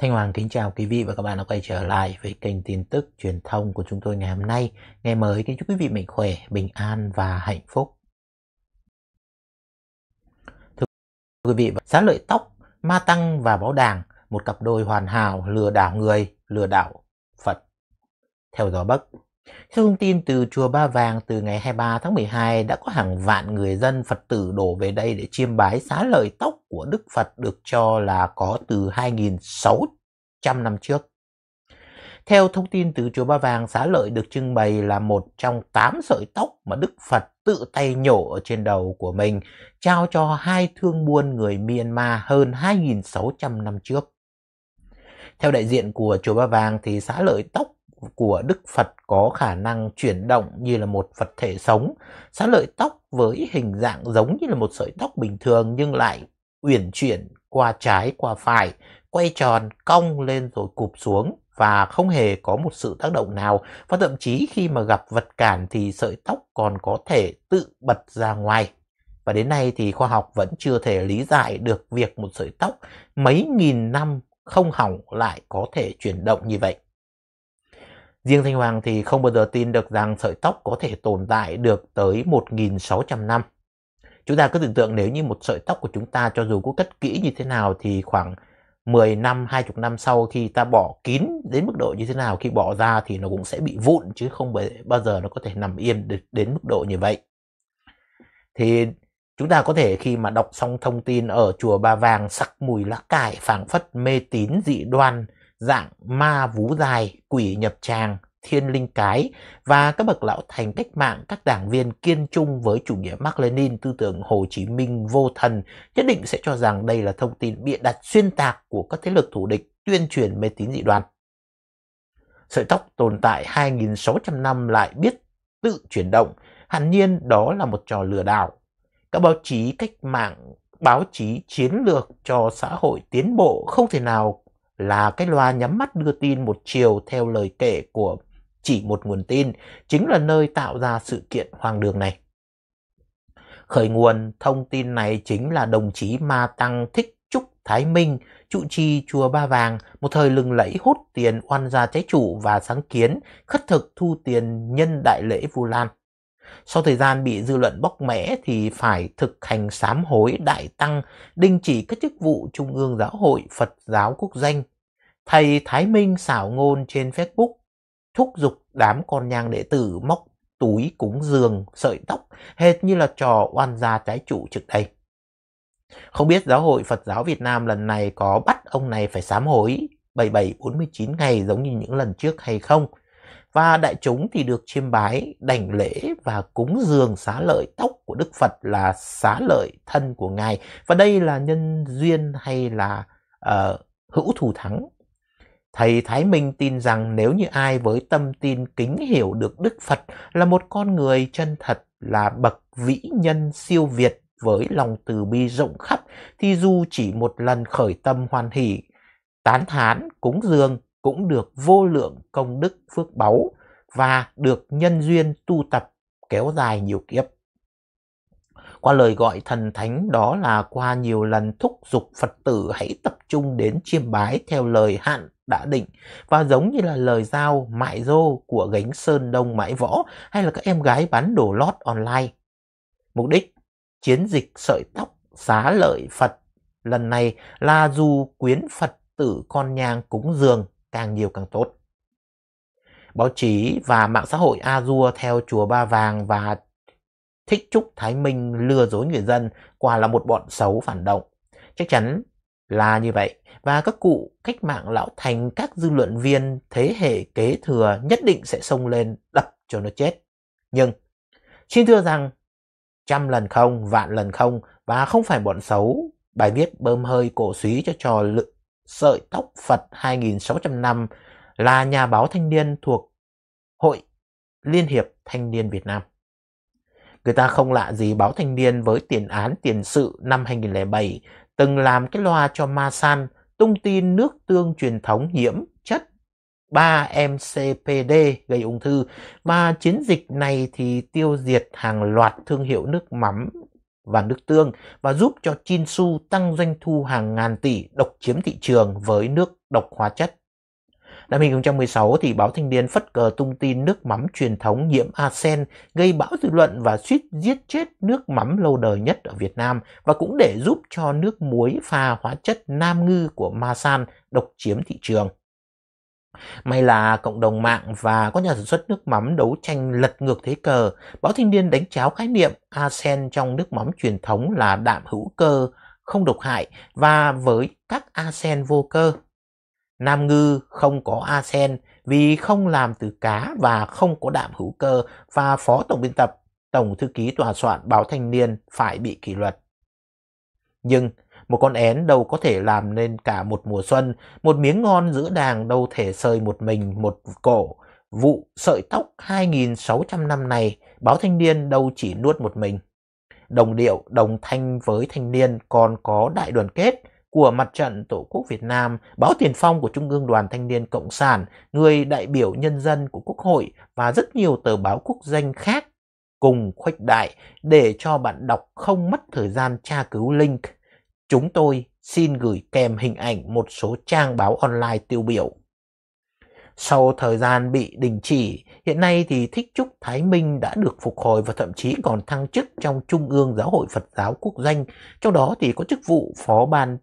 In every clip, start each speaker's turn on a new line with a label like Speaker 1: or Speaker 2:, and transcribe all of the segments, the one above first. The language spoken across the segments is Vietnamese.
Speaker 1: Thanh Hoàng kính chào quý vị và các bạn đã quay trở lại với kênh tin tức truyền thông của chúng tôi ngày hôm nay. Ngày mới kính chúc quý vị mạnh khỏe, bình an và hạnh phúc. Thưa quý vị, xá lợi tóc, ma tăng và báo đảng, một cặp đôi hoàn hảo lừa đảo người, lừa đảo Phật. Theo gió Bắc, theo thông tin từ Chùa Ba Vàng, từ ngày 23 tháng 12 đã có hàng vạn người dân Phật tử đổ về đây để chiêm bái xá lợi tóc của Đức Phật được cho là có từ 2.600 năm trước. Theo thông tin từ Chùa Ba Vàng, xá lợi được trưng bày là một trong 8 sợi tóc mà Đức Phật tự tay nhổ ở trên đầu của mình, trao cho hai thương buôn người Myanmar hơn 2.600 năm trước. Theo đại diện của Chùa Ba Vàng thì xá lợi tóc của Đức Phật có khả năng chuyển động như là một vật thể sống. Xá lợi tóc với hình dạng giống như là một sợi tóc bình thường nhưng lại uyển chuyển qua trái qua phải, quay tròn, cong lên rồi cụp xuống và không hề có một sự tác động nào và thậm chí khi mà gặp vật cản thì sợi tóc còn có thể tự bật ra ngoài. Và đến nay thì khoa học vẫn chưa thể lý giải được việc một sợi tóc mấy nghìn năm không hỏng lại có thể chuyển động như vậy. Riêng Thanh Hoàng thì không bao giờ tin được rằng sợi tóc có thể tồn tại được tới 1.600 năm. Chúng ta cứ tưởng tượng nếu như một sợi tóc của chúng ta cho dù có cất kỹ như thế nào thì khoảng 10 năm, 20 năm sau khi ta bỏ kín đến mức độ như thế nào khi bỏ ra thì nó cũng sẽ bị vụn chứ không bao giờ nó có thể nằm yên đến, đến mức độ như vậy. Thì chúng ta có thể khi mà đọc xong thông tin ở chùa Ba Vàng sắc mùi lá cải phảng phất mê tín dị đoan dạng ma vú dài, quỷ nhập tràng, thiên linh cái và các bậc lão thành cách mạng, các đảng viên kiên trung với chủ nghĩa Mark Lenin, tư tưởng Hồ Chí Minh vô thần nhất định sẽ cho rằng đây là thông tin bịa đặt xuyên tạc của các thế lực thù địch tuyên truyền mê tín dị đoan. Sợi tóc tồn tại 2.600 năm lại biết tự chuyển động, hẳn nhiên đó là một trò lừa đảo. Các báo chí cách mạng, báo chí chiến lược cho xã hội tiến bộ không thể nào là cái loa nhắm mắt đưa tin một chiều theo lời kể của chỉ một nguồn tin chính là nơi tạo ra sự kiện hoang đường này. Khởi nguồn thông tin này chính là đồng chí Ma Tăng Thích Trúc Thái Minh, trụ trì chùa Ba Vàng, một thời lừng lẫy hút tiền oan gia trái chủ và sáng kiến khất thực thu tiền nhân đại lễ Vu Lan. Sau thời gian bị dư luận bóc mẽ thì phải thực hành sám hối đại tăng, đình chỉ các chức vụ Trung ương Giáo hội Phật giáo quốc danh. Thầy Thái Minh xảo ngôn trên Facebook, thúc giục đám con nhang đệ tử móc túi cúng giường, sợi tóc, hệt như là trò oan gia trái chủ trước đây. Không biết Giáo hội Phật giáo Việt Nam lần này có bắt ông này phải sám hối 7749 ngày giống như những lần trước hay không và đại chúng thì được chiêm bái đảnh lễ và cúng dường xá lợi tóc của Đức Phật là xá lợi thân của Ngài. Và đây là nhân duyên hay là uh, hữu thù thắng. Thầy Thái Minh tin rằng nếu như ai với tâm tin kính hiểu được Đức Phật là một con người chân thật là bậc vĩ nhân siêu việt với lòng từ bi rộng khắp thì dù chỉ một lần khởi tâm hoan hỷ, tán thán, cúng dường cũng được vô lượng công đức phước báu và được nhân duyên tu tập kéo dài nhiều kiếp. Qua lời gọi thần thánh đó là qua nhiều lần thúc giục Phật tử hãy tập trung đến chiêm bái theo lời hạn đã định và giống như là lời giao mại dô của gánh sơn đông mãi võ hay là các em gái bán đồ lót online. Mục đích chiến dịch sợi tóc xá lợi Phật lần này là dù quyến Phật tử con nhang cúng dường càng nhiều càng tốt. Báo chí và mạng xã hội Azure theo chùa Ba Vàng và Thích Trúc Thái Minh lừa dối người dân quả là một bọn xấu phản động. Chắc chắn là như vậy và các cụ cách mạng lão thành các dư luận viên thế hệ kế thừa nhất định sẽ xông lên đập cho nó chết. Nhưng xin thưa rằng trăm lần không, vạn lần không và không phải bọn xấu. Bài viết bơm hơi cổ suý cho trò lự, Sợi Tóc Phật 2600 năm là nhà báo thanh niên thuộc Hội Liên hiệp Thanh niên Việt Nam. Người ta không lạ gì báo thanh niên với tiền án tiền sự năm 2007 từng làm cái loa cho Ma San tung tin nước tương truyền thống nhiễm chất 3MCPD gây ung thư và chiến dịch này thì tiêu diệt hàng loạt thương hiệu nước mắm và nước tương và giúp cho Su tăng doanh thu hàng ngàn tỷ độc chiếm thị trường với nước độc hóa chất. Năm 2016 thì báo Thanh niên phất cờ tung tin nước mắm truyền thống nhiễm arsen gây bão dư luận và suýt giết chết nước mắm lâu đời nhất ở Việt Nam và cũng để giúp cho nước muối pha hóa chất nam ngư của Masan độc chiếm thị trường. May là cộng đồng mạng và các nhà sản xuất nước mắm đấu tranh lật ngược thế cờ, báo Thanh niên đánh cháo khái niệm arsen trong nước mắm truyền thống là đạm hữu cơ, không độc hại và với các arsen vô cơ. Nam ngư không có arsen vì không làm từ cá và không có đạm hữu cơ và phó tổng biên tập, tổng thư ký tòa soạn báo Thanh niên phải bị kỷ luật. Nhưng một con én đâu có thể làm nên cả một mùa xuân, một miếng ngon giữa đàng đâu thể sơi một mình một cổ. Vụ sợi tóc 2.600 năm này, báo thanh niên đâu chỉ nuốt một mình. Đồng điệu, đồng thanh với thanh niên còn có đại đoàn kết của mặt trận Tổ quốc Việt Nam, báo tiền phong của Trung ương Đoàn Thanh niên Cộng sản, người đại biểu nhân dân của Quốc hội và rất nhiều tờ báo quốc danh khác cùng khuếch đại để cho bạn đọc không mất thời gian tra cứu link Chúng tôi xin gửi kèm hình ảnh một số trang báo online tiêu biểu. Sau thời gian bị đình chỉ, hiện nay thì Thích Trúc Thái Minh đã được phục hồi và thậm chí còn thăng chức trong Trung ương Giáo hội Phật giáo Quốc danh, trong đó thì có chức vụ Phó Ban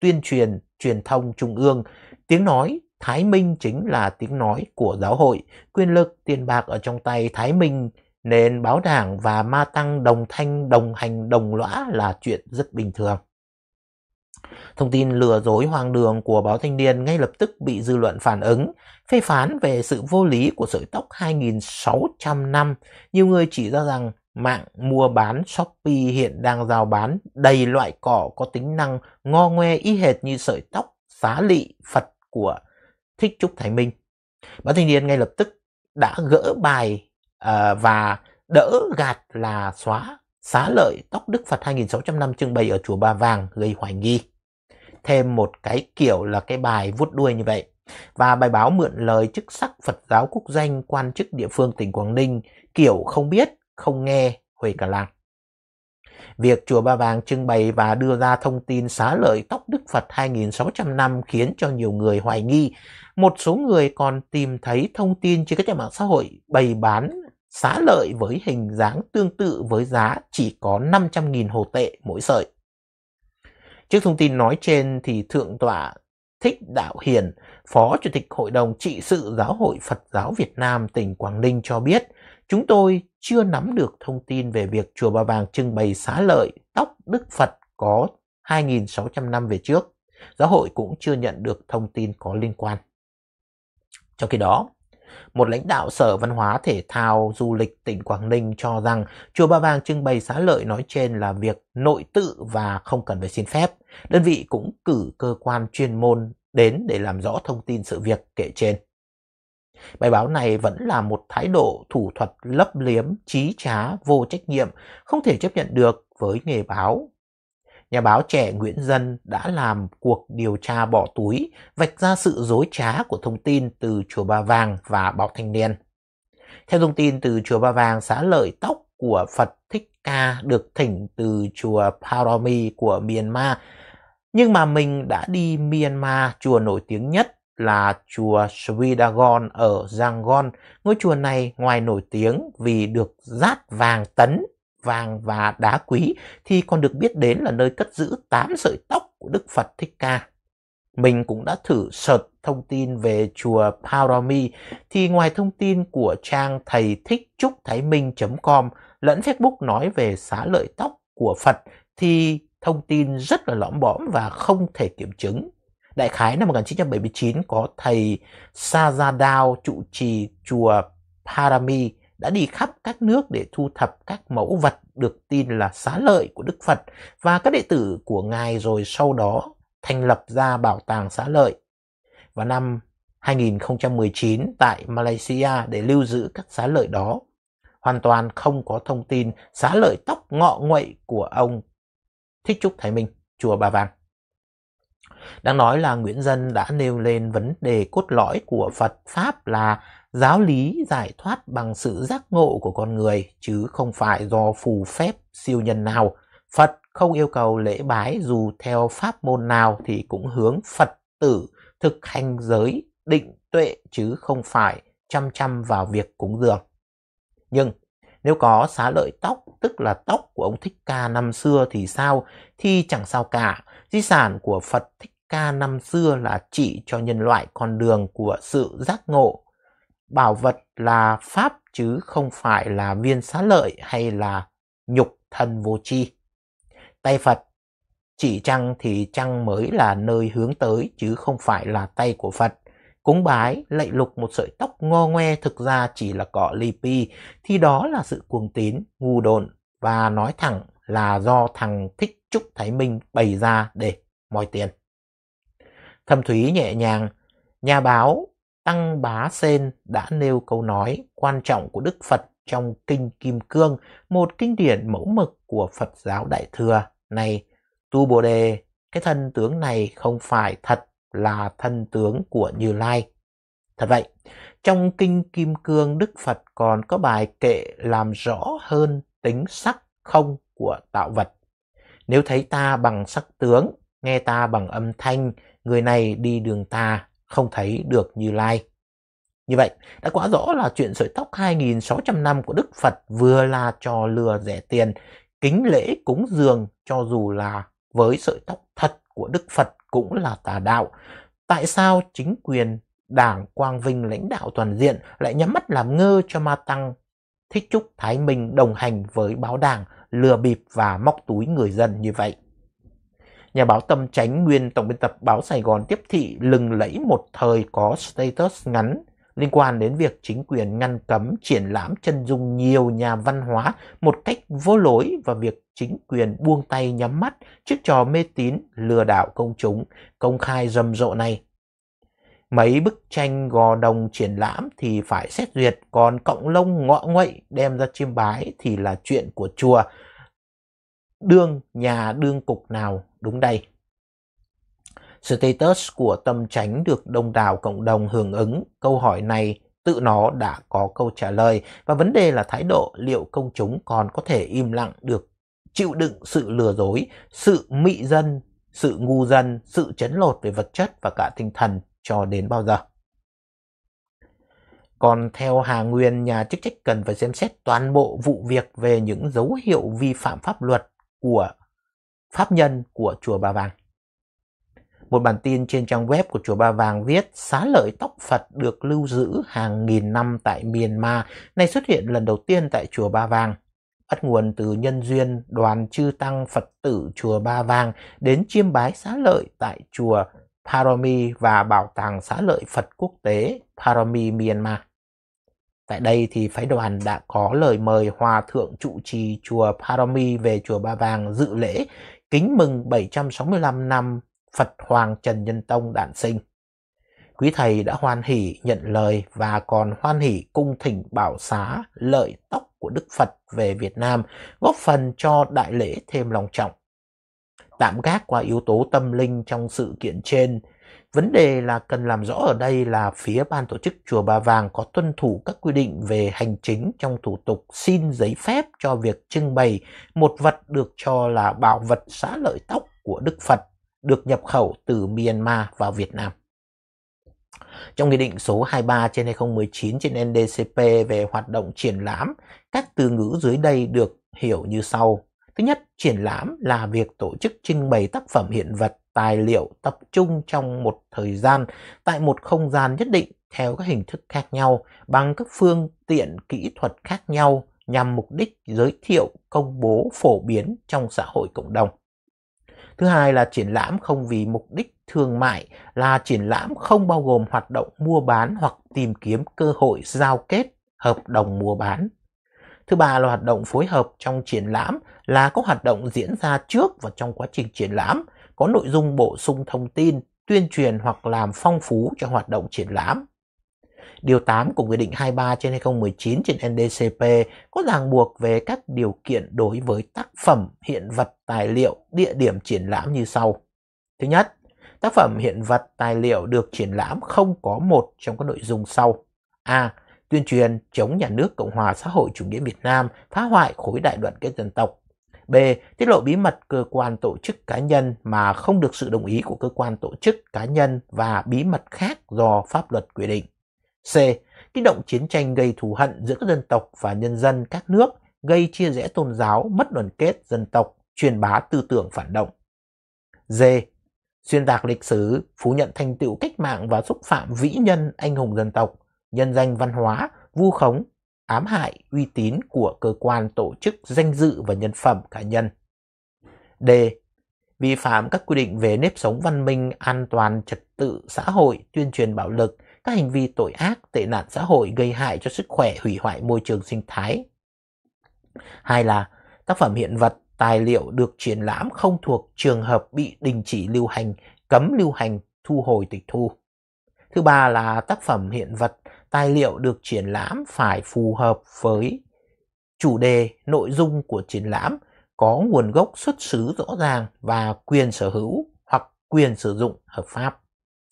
Speaker 1: Tuyên truyền Truyền thông Trung ương. Tiếng nói Thái Minh chính là tiếng nói của giáo hội, quyền lực tiền bạc ở trong tay Thái Minh nên báo đảng và ma tăng đồng thanh đồng hành đồng lõa là chuyện rất bình thường. Thông tin lừa dối hoang đường của báo Thanh niên ngay lập tức bị dư luận phản ứng, phê phán về sự vô lý của sợi tóc 2.600 năm. Nhiều người chỉ ra rằng mạng mua bán Shopee hiện đang giao bán đầy loại cỏ có tính năng ngo ngoe y hệt như sợi tóc xá lị Phật của Thích Trúc Thái Minh. Báo Thanh niên ngay lập tức đã gỡ bài uh, và đỡ gạt là xóa xá lợi tóc Đức Phật 2600 năm trưng bày ở chùa Ba Vàng gây hoài nghi thêm một cái kiểu là cái bài vuốt đuôi như vậy. Và bài báo mượn lời chức sắc Phật giáo quốc danh quan chức địa phương tỉnh Quảng Ninh kiểu không biết, không nghe, huề cả làng. Việc Chùa Ba Vàng trưng bày và đưa ra thông tin xá lợi tóc Đức Phật 2.600 năm khiến cho nhiều người hoài nghi. Một số người còn tìm thấy thông tin trên các trang mạng xã hội bày bán xá lợi với hình dáng tương tự với giá chỉ có 500.000 hồ tệ mỗi sợi. Trước thông tin nói trên thì Thượng tọa Thích Đạo Hiền, Phó Chủ tịch Hội đồng Trị sự Giáo hội Phật giáo Việt Nam tỉnh Quảng Ninh cho biết, chúng tôi chưa nắm được thông tin về việc Chùa Ba Vàng trưng bày xá lợi tóc Đức Phật có 2.600 năm về trước. Giáo hội cũng chưa nhận được thông tin có liên quan. Trong khi đó, một lãnh đạo Sở Văn hóa Thể thao Du lịch tỉnh Quảng Ninh cho rằng Chùa Ba Vàng trưng bày xá lợi nói trên là việc nội tự và không cần phải xin phép. Đơn vị cũng cử cơ quan chuyên môn đến để làm rõ thông tin sự việc kể trên. Bài báo này vẫn là một thái độ thủ thuật lấp liếm, trí trá, vô trách nhiệm, không thể chấp nhận được với nghề báo Nhà báo trẻ Nguyễn Dân đã làm cuộc điều tra bỏ túi, vạch ra sự dối trá của thông tin từ Chùa Ba Vàng và Báo Thanh Niên. Theo thông tin từ Chùa Ba Vàng, xá lợi tóc của Phật Thích Ca được thỉnh từ Chùa Parami của Myanmar. Nhưng mà mình đã đi Myanmar, chùa nổi tiếng nhất là chùa Sridagon ở Yangon. Ngôi chùa này ngoài nổi tiếng vì được rát vàng tấn vàng và đá quý thì còn được biết đến là nơi cất giữ 8 sợi tóc của Đức Phật Thích Ca. Mình cũng đã thử search thông tin về chùa Parami thì ngoài thông tin của trang thầy thích trúc thái minh.com lẫn Facebook nói về xá lợi tóc của Phật thì thông tin rất là lõm bõm và không thể kiểm chứng. Đại khái năm 1979 có thầy Sajadao trụ trì chùa Parami đã đi khắp các nước để thu thập các mẫu vật được tin là xá lợi của Đức Phật và các đệ tử của Ngài rồi sau đó thành lập ra bảo tàng xá lợi. Vào năm 2019 tại Malaysia để lưu giữ các xá lợi đó, hoàn toàn không có thông tin xá lợi tóc ngọ nguậy của ông Thích Trúc Thái Minh, Chùa Ba Vàng. Đáng nói là Nguyễn Dân đã nêu lên vấn đề cốt lõi của Phật Pháp là Giáo lý giải thoát bằng sự giác ngộ của con người chứ không phải do phù phép siêu nhân nào. Phật không yêu cầu lễ bái dù theo pháp môn nào thì cũng hướng Phật tử thực hành giới định tuệ chứ không phải chăm chăm vào việc cúng dường. Nhưng nếu có xá lợi tóc, tức là tóc của ông Thích Ca năm xưa thì sao? Thì chẳng sao cả. Di sản của Phật Thích Ca năm xưa là chỉ cho nhân loại con đường của sự giác ngộ bảo vật là pháp chứ không phải là viên xá lợi hay là nhục thân vô chi. Tay Phật, chỉ trăng thì trăng mới là nơi hướng tới chứ không phải là tay của Phật. Cúng bái, lạy lục một sợi tóc ngo ngoe thực ra chỉ là cỏ li pi, thì đó là sự cuồng tín, ngu đồn và nói thẳng là do thằng thích Trúc Thái Minh bày ra để moi tiền. Thâm Thúy nhẹ nhàng, nhà báo Tăng Bá Sen đã nêu câu nói quan trọng của Đức Phật trong Kinh Kim Cương, một kinh điển mẫu mực của Phật giáo Đại Thừa. Này, Tu Bồ Đề, cái thân tướng này không phải thật là thân tướng của Như Lai. Thật vậy, trong Kinh Kim Cương Đức Phật còn có bài kệ làm rõ hơn tính sắc không của tạo vật. Nếu thấy ta bằng sắc tướng, nghe ta bằng âm thanh, người này đi đường ta, không thấy được Như Lai. Như vậy, đã quá rõ là chuyện sợi tóc 2.600 năm của Đức Phật vừa là trò lừa rẻ tiền, kính lễ cúng dường cho dù là với sợi tóc thật của Đức Phật cũng là tà đạo. Tại sao chính quyền Đảng Quang Vinh lãnh đạo toàn diện lại nhắm mắt làm ngơ cho Ma Tăng Thích Trúc Thái Minh đồng hành với báo đảng lừa bịp và móc túi người dân như vậy? nhà báo Tâm Tránh nguyên tổng biên tập báo Sài Gòn tiếp thị lừng lẫy một thời có status ngắn liên quan đến việc chính quyền ngăn cấm triển lãm chân dung nhiều nhà văn hóa một cách vô lối và việc chính quyền buông tay nhắm mắt trước trò mê tín lừa đảo công chúng công khai rầm rộ này. Mấy bức tranh gò đồng triển lãm thì phải xét duyệt, còn cộng lông ngọ nguậy đem ra chiêm bái thì là chuyện của chùa. Đương nhà đương cục nào đúng đây. Status của tâm tránh được đông đảo cộng đồng hưởng ứng, câu hỏi này tự nó đã có câu trả lời và vấn đề là thái độ liệu công chúng còn có thể im lặng được chịu đựng sự lừa dối, sự mị dân, sự ngu dân, sự chấn lột về vật chất và cả tinh thần cho đến bao giờ. Còn theo Hà Nguyên, nhà chức trách cần phải xem xét toàn bộ vụ việc về những dấu hiệu vi phạm pháp luật của pháp nhân của Chùa Ba Vàng. Một bản tin trên trang web của Chùa Ba Vàng viết xá lợi tóc Phật được lưu giữ hàng nghìn năm tại Myanmar, này xuất hiện lần đầu tiên tại Chùa Ba Vàng. Bắt nguồn từ nhân duyên đoàn chư tăng Phật tử Chùa Ba Vàng đến chiêm bái xá lợi tại Chùa Parami và Bảo tàng xá lợi Phật quốc tế Parami Myanmar. Tại đây thì phái đoàn đã có lời mời Hòa Thượng trụ trì Chùa Parami về Chùa Ba Vàng dự lễ kính mừng 765 năm Phật Hoàng Trần Nhân Tông đản sinh. Quý thầy đã hoan hỷ nhận lời và còn hoan hỷ cung thỉnh bảo xá lợi tóc của Đức Phật về Việt Nam, góp phần cho đại lễ thêm long trọng. Tạm gác qua yếu tố tâm linh trong sự kiện trên, Vấn đề là cần làm rõ ở đây là phía ban tổ chức Chùa Ba Vàng có tuân thủ các quy định về hành chính trong thủ tục xin giấy phép cho việc trưng bày một vật được cho là bảo vật xá lợi tóc của Đức Phật được nhập khẩu từ Myanmar vào Việt Nam. Trong Nghị định số 23 trên 2019 trên NDCP về hoạt động triển lãm, các từ ngữ dưới đây được hiểu như sau. Thứ nhất, triển lãm là việc tổ chức trưng bày tác phẩm hiện vật, tài liệu tập trung trong một thời gian tại một không gian nhất định theo các hình thức khác nhau bằng các phương tiện kỹ thuật khác nhau nhằm mục đích giới thiệu, công bố, phổ biến trong xã hội cộng đồng. Thứ hai là triển lãm không vì mục đích thương mại là triển lãm không bao gồm hoạt động mua bán hoặc tìm kiếm cơ hội giao kết hợp đồng mua bán Thứ ba là hoạt động phối hợp trong triển lãm là các hoạt động diễn ra trước và trong quá trình triển lãm, có nội dung bổ sung thông tin, tuyên truyền hoặc làm phong phú cho hoạt động triển lãm. Điều 8 của Nghị định 23 trên 2019 trên NDCP có ràng buộc về các điều kiện đối với tác phẩm, hiện vật, tài liệu, địa điểm triển lãm như sau. Thứ nhất, tác phẩm, hiện vật, tài liệu được triển lãm không có một trong các nội dung sau. A tuyên truyền chống nhà nước Cộng hòa xã hội chủ nghĩa Việt Nam phá hoại khối đại đoàn kết dân tộc. B. Tiết lộ bí mật cơ quan tổ chức cá nhân mà không được sự đồng ý của cơ quan tổ chức cá nhân và bí mật khác do pháp luật quy định. C. Kích động chiến tranh gây thù hận giữa các dân tộc và nhân dân các nước, gây chia rẽ tôn giáo, mất đoàn kết dân tộc, truyền bá tư tưởng phản động. D. Xuyên tạc lịch sử, phủ nhận thành tựu cách mạng và xúc phạm vĩ nhân anh hùng dân tộc, nhân danh văn hóa, vu khống, ám hại uy tín của cơ quan tổ chức danh dự và nhân phẩm cá nhân. D. Vi phạm các quy định về nếp sống văn minh, an toàn, trật tự, xã hội, tuyên truyền bạo lực, các hành vi tội ác, tệ nạn xã hội gây hại cho sức khỏe, hủy hoại môi trường sinh thái. Hai là tác phẩm hiện vật, tài liệu được triển lãm không thuộc trường hợp bị đình chỉ lưu hành, cấm lưu hành, thu hồi tịch thu. Thứ ba là tác phẩm hiện vật, tài liệu được triển lãm phải phù hợp với chủ đề, nội dung của triển lãm, có nguồn gốc xuất xứ rõ ràng và quyền sở hữu hoặc quyền sử dụng hợp pháp.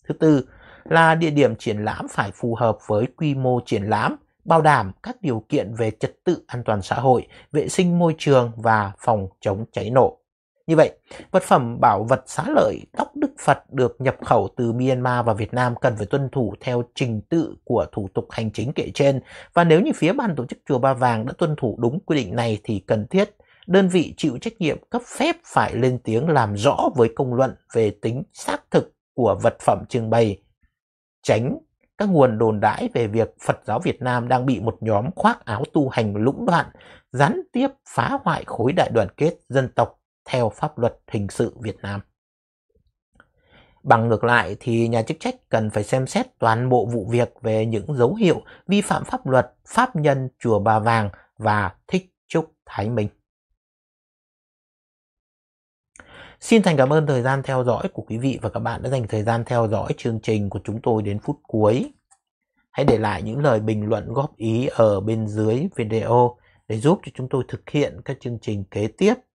Speaker 1: Thứ tư là địa điểm triển lãm phải phù hợp với quy mô triển lãm, bảo đảm các điều kiện về trật tự an toàn xã hội, vệ sinh môi trường và phòng chống cháy nổ. Như vậy, vật phẩm bảo vật xá lợi tóc Đức Phật được nhập khẩu từ Myanmar vào Việt Nam cần phải tuân thủ theo trình tự của thủ tục hành chính kể trên và nếu như phía ban tổ chức Chùa Ba Vàng đã tuân thủ đúng quy định này thì cần thiết đơn vị chịu trách nhiệm cấp phép phải lên tiếng làm rõ với công luận về tính xác thực của vật phẩm trưng bày, tránh các nguồn đồn đãi về việc Phật giáo Việt Nam đang bị một nhóm khoác áo tu hành lũng đoạn gián tiếp phá hoại khối đại đoàn kết dân tộc theo pháp luật hình sự Việt Nam. Bằng ngược lại thì nhà chức trách cần phải xem xét toàn bộ vụ việc về những dấu hiệu vi phạm pháp luật pháp nhân Chùa Bà Vàng và Thích Trúc Thái Minh. Xin thành cảm ơn thời gian theo dõi của quý vị và các bạn đã dành thời gian theo dõi chương trình của chúng tôi đến phút cuối. Hãy để lại những lời bình luận góp ý ở bên dưới video để giúp cho chúng tôi thực hiện các chương trình kế tiếp